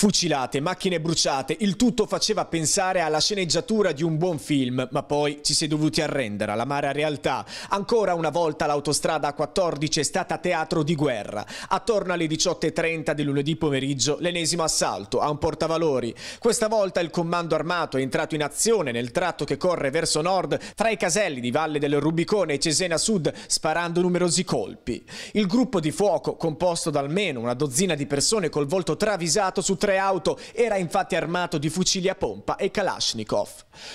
Fucilate, macchine bruciate, il tutto faceva pensare alla sceneggiatura di un buon film, ma poi ci si è dovuti arrendere alla all'amara realtà. Ancora una volta l'autostrada A14 è stata teatro di guerra. Attorno alle 18.30 di lunedì pomeriggio l'ennesimo assalto a un portavalori. Questa volta il comando armato è entrato in azione nel tratto che corre verso nord tra i caselli di Valle del Rubicone e Cesena Sud sparando numerosi colpi. Il gruppo di fuoco, composto da almeno una dozzina di persone col volto travisato su tre tre auto, era infatti armato di fucili a pompa e Kalashnikov.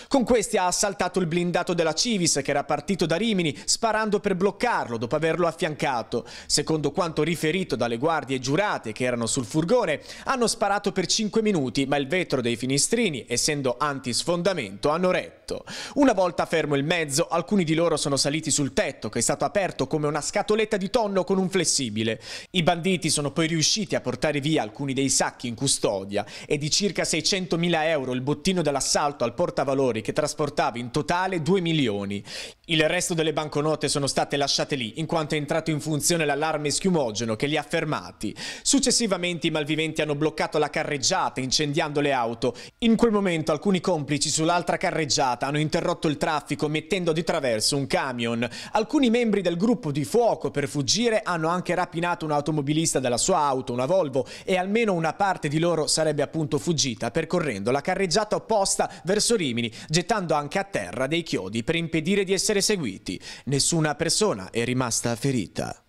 Con questi ha assaltato il blindato della Civis che era partito da Rimini sparando per bloccarlo dopo averlo affiancato. Secondo quanto riferito dalle guardie giurate che erano sul furgone, hanno sparato per 5 minuti ma il vetro dei finestrini, essendo antisfondamento, hanno retto. Una volta fermo il mezzo, alcuni di loro sono saliti sul tetto che è stato aperto come una scatoletta di tonno con un flessibile. I banditi sono poi riusciti a portare via alcuni dei sacchi in custodia custodia e di circa 600.000 euro il bottino dell'assalto al portavalori che trasportava in totale 2 milioni. Il resto delle banconote sono state lasciate lì in quanto è entrato in funzione l'allarme schiumogeno che li ha fermati. Successivamente i malviventi hanno bloccato la carreggiata incendiando le auto. In quel momento alcuni complici sull'altra carreggiata hanno interrotto il traffico mettendo di traverso un camion. Alcuni membri del gruppo di fuoco per fuggire hanno anche rapinato un automobilista della sua auto, una Volvo, e almeno una parte di loro loro sarebbe appunto fuggita percorrendo la carreggiata opposta verso Rimini, gettando anche a terra dei chiodi per impedire di essere seguiti. Nessuna persona è rimasta ferita.